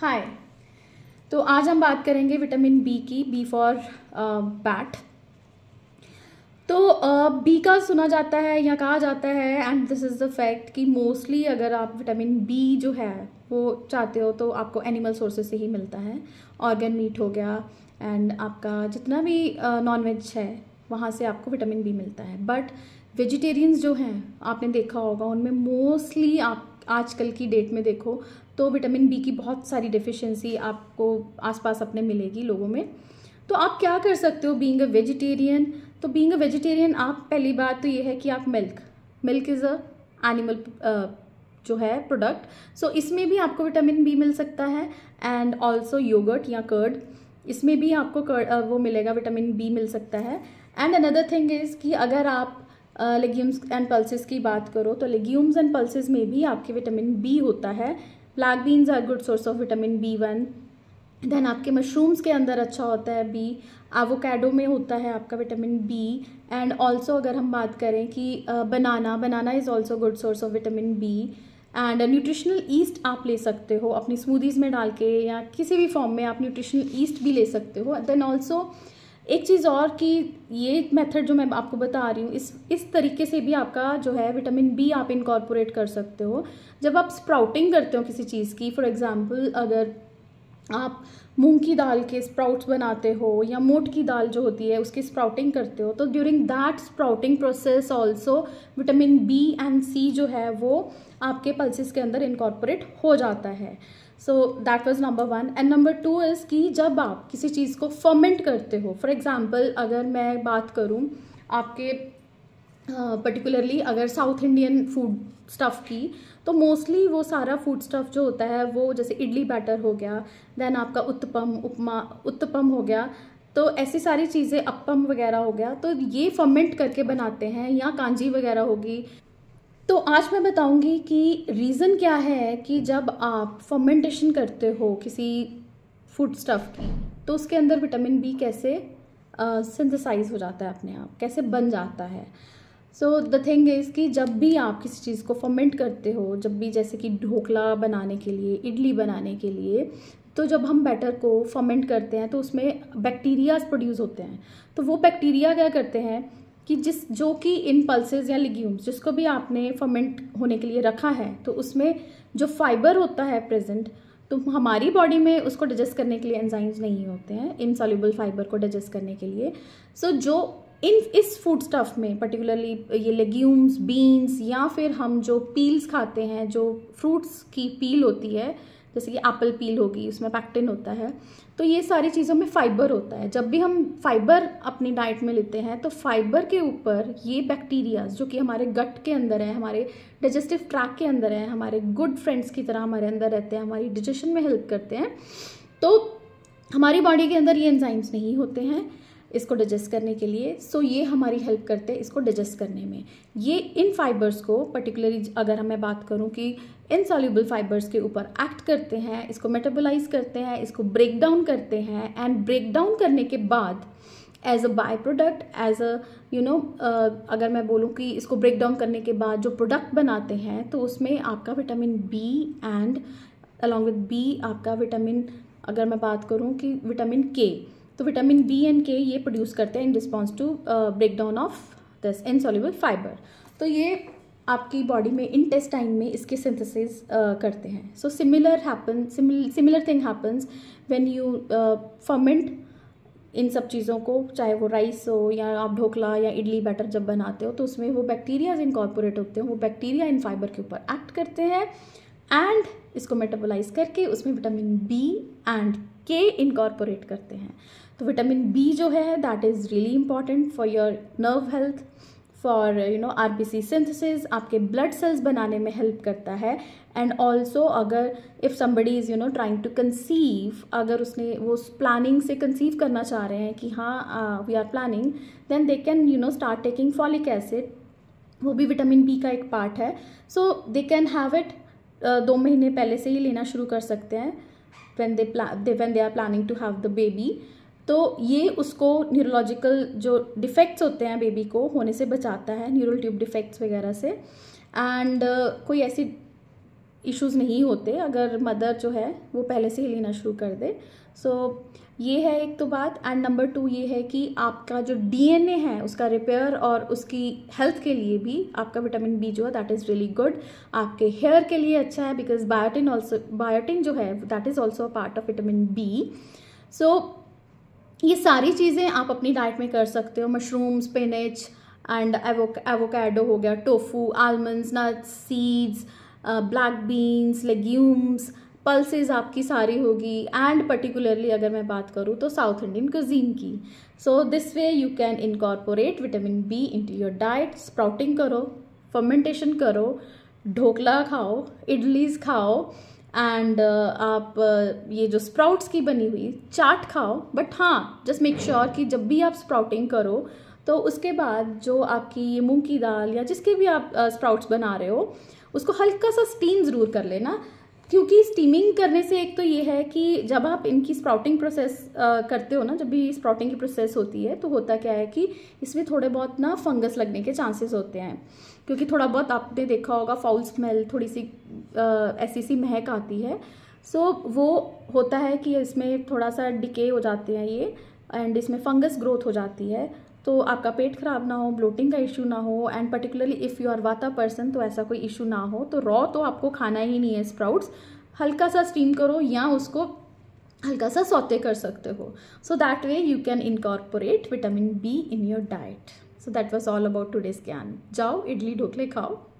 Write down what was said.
हाय तो आज हम बात करेंगे विटामिन बी की बी फॉर बैट तो बी uh, का सुना जाता है या कहा जाता है and this is the fact कि मोस्टली अगर आप विटामिन बी जो है वो चाहते हो तो आपको एनिमल सोर्सेस से ही मिलता है ऑर्गन मीट हो गया एंड आपका जितना भी नॉन uh, वेज है वहाँ से आपको विटामिन बी मिलता है बट वेजिटेरियंस जो हैं आपने देखा होगा उनमें मोस्टली आप आजकल की डेट में देखो तो विटामिन बी की बहुत सारी डिफिशेंसी आपको आसपास अपने मिलेगी लोगों में तो आप क्या कर सकते हो बींग अ वेजिटेरियन तो बींग अ वेजिटेरियन आप पहली बात तो ये है कि आप milk milk is a animal जो है प्रोडक्ट सो so, इसमें भी आपको विटामिन बी मिल सकता है एंड ऑल्सो योगर्ट या कर्ड इसमें भी आपको कर, वो मिलेगा विटामिन बी मिल सकता है एंड अनदर थिंग इज़ कि अगर आप लेग्यूम्स एंड पल्सेस की बात करो तो लेग्यूम्स एंड पल्सेस में भी आपके विटामिन बी होता है black beans are good source of vitamin B one then आपके मशरूम्स के अंदर अच्छा होता है बी आवोकेडो में होता है आपका विटामिन बी एंड ऑल्सो अगर हम बात करें कि banana banana is also good source of vitamin B and nutritional yeast आप ले सकते हो अपनी स्मूदीज़ में डाल के या किसी भी फॉर्म में आप न्यूट्रिशनल ईस्ट भी ले सकते हो देन ऑल्सो एक चीज़ और कि ये मेथड जो मैं आपको बता रही हूँ इस इस तरीके से भी आपका जो है विटामिन बी आप इनकॉर्पोरेट कर सकते हो जब आप स्प्राउटिंग करते हो किसी चीज़ की फॉर एग्जांपल अगर आप मूंग की दाल के स्प्राउट्स बनाते हो या मोट की दाल जो होती है उसकी स्प्राउटिंग करते हो तो during that sprouting process also vitamin B and C जो है वो आपके पल्सिस के अंदर इनकॉर्पोरेट हो जाता है so that was number one and number two is कि जब आप किसी चीज़ को फर्मेंट करते हो फॉर एग्ज़ाम्पल अगर मैं बात करूँ आपके पर्टिकुलरली हाँ, अगर साउथ इंडियन फूड स्टफ़ की तो मोस्टली वो सारा फूड स्टफ़ जो होता है वो जैसे इडली बैटर हो गया देन आपका उत्तपम उपमा उत्तपम हो गया तो ऐसी सारी चीज़ें अपम वगैरह हो गया तो ये फर्मेंट करके बनाते हैं या कांजी वगैरह होगी तो आज मैं बताऊंगी कि रीज़न क्या है कि जब आप फर्मेंटेशन करते हो किसी फूड स्टफ़ की तो उसके अंदर विटामिन बी कैसे सिंथेसाइज uh, हो जाता है अपने आप कैसे बन जाता है सो द थिंग इज़ कि जब भी आप किसी चीज़ को फर्मेंट करते हो जब भी जैसे कि ढोकला बनाने के लिए इडली बनाने के लिए तो जब हम बैटर को फर्मेंट करते हैं तो उसमें बैक्टीरियाज प्रोड्यूस होते हैं तो वो बैक्टीरिया क्या करते हैं कि जिस जो कि इन पल्सेज या लिग्यूम्स जिसको भी आपने फर्मेंट होने के लिए रखा है तो उसमें जो फाइबर होता है प्रेजेंट तो हमारी बॉडी में उसको डाइजेस्ट करने के लिए एंजाइम्स नहीं होते हैं इनसॉल्यूबल फाइबर को डाइजेस्ट करने के लिए सो so, जो इन इस फूड स्टफ में पर्टिकुलरली ये लेग्यूम्स बीन्स या फिर हम जो पील्स खाते हैं जो फ्रूट्स की पील होती है जैसे कि एप्पल पील होगी उसमें पैक्टिन होता है तो ये सारी चीज़ों में फाइबर होता है जब भी हम फाइबर अपनी डाइट में लेते हैं तो फाइबर के ऊपर ये बैक्टीरियाज जो कि हमारे गट के अंदर है हमारे डाइजेस्टिव ट्रैक के अंदर है हमारे गुड फ्रेंड्स की तरह हमारे अंदर रहते हैं हमारी डिजेशन में हेल्प करते हैं तो हमारी बॉडी के अंदर ये एंजाइम्स नहीं होते हैं इसको डिजेस्ट करने के लिए सो ये हमारी हेल्प करते हैं इसको डिजेस्ट करने में ये इन फाइबर्स को पर्टिकुलरली अगर मैं बात करूँ कि इनसॉल्यूबल फाइबर्स के ऊपर एक्ट करते हैं इसको मेटाबोलाइज करते हैं इसको ब्रेक डाउन करते हैं एंड ब्रेक डाउन करने के बाद as a byproduct as a you know अगर मैं बोलूँ कि इसको ब्रेक डाउन करने के बाद जो प्रोडक्ट बनाते हैं तो उसमें आपका vitamin B and along with B आपका विटामिन अगर मैं बात करूँ कि विटामिन के तो विटामिन बी एंड के ये प्रोड्यूस करते हैं in response to break down of this insoluble fibre तो ये आपकी बॉडी में इंटेस्टाइन में इसके सिंथेसिस uh, करते हैं so similar happen similar thing happens when you ferment इन सब चीज़ों को चाहे वो राइस हो या आप ढोकला या इडली बैटर जब बनाते हो तो उसमें वो बैक्टीरियाज इनकॉर्पोरेट होते हैं वो बैक्टीरिया इन फाइबर के ऊपर एक्ट करते हैं एंड इसको मेटाबोलाइज करके उसमें vitamin B and K incorporate करते हैं तो विटामिन बी जो है that is really important for your nerve health for you know R B C synthesis आपके ब्लड सेल्स बनाने में हेल्प करता है एंड ऑल्सो अगर if somebody is you know trying to conceive अगर उसने वो उस प्लानिंग से कंसीव करना चाह रहे हैं कि हाँ we are planning then they can you know start taking folic acid वो भी विटामिन बी का एक पार्ट है so they can have it दो महीने पहले से ही लेना शुरू कर सकते हैं when they when they are planning to have the baby तो ये उसको न्यूरोलॉजिकल जो डिफेक्ट्स होते हैं बेबी को होने से बचाता है न्यूरल ट्यूब डिफेक्ट्स वगैरह से एंड uh, कोई ऐसी इश्यूज नहीं होते अगर मदर जो है वो पहले से ही लेना शुरू कर दे सो so, ये है एक तो बात एंड नंबर टू ये है कि आपका जो डीएनए है उसका रिपेयर और उसकी हेल्थ के लिए भी आपका विटामिन बी जो है दैट इज़ रियली गुड आपके हेयर के लिए अच्छा है बिकॉज बायोटिन ऑल्सो बायोटिन जो है that is also a part of vitamin B so ये सारी चीज़ें आप अपनी डाइट में कर सकते हो मशरूम स्पिनच एंड एवोकैडो हो गया tofu almonds nuts seeds black beans legumes pulses आपकी सारी होगी एंड पर्टिकुलरली अगर मैं बात करूँ तो साउथ इंडियन कजीन की so this way you can incorporate vitamin B to your diet sprouting करो फर्मेंटेशन करो ढोकला खाओ इडलीज खाओ एंड uh, आप uh, ये जो स्प्राउट्स की बनी हुई चाट खाओ बट हाँ जस्ट मेक श्योर कि जब भी आप स्प्राउटिंग करो तो उसके बाद जो आपकी ये मूंग की दाल या जिसके भी आप स्प्राउट्स uh, बना रहे हो उसको हल्का सा स्टीम ज़रूर कर लेना क्योंकि स्टीमिंग करने से एक तो ये है कि जब आप इनकी स्प्राउटिंग प्रोसेस करते हो ना जब भी स्प्राउटिंग की प्रोसेस होती है तो होता क्या है कि इसमें थोड़े बहुत ना फंगस लगने के चांसेस होते हैं क्योंकि थोड़ा बहुत आपने देखा होगा फाउल स्मेल थोड़ी सी ऐसी सी महक आती है सो so, वो होता है कि इसमें थोड़ा सा डिके हो जाते हैं ये एंड इसमें फंगस ग्रोथ हो जाती है तो आपका पेट खराब ना हो ब्लोटिंग का इशू ना हो and particularly if you are vata person तो ऐसा कोई इशू ना हो तो रॉ तो आपको खाना ही नहीं है स्प्राउट्स हल्का सा स्टीम करो या उसको हल्का सा सौते कर सकते हो so that way you can incorporate vitamin B in your diet so that was all about today's gyan जाओ इडली ढोकले खाओ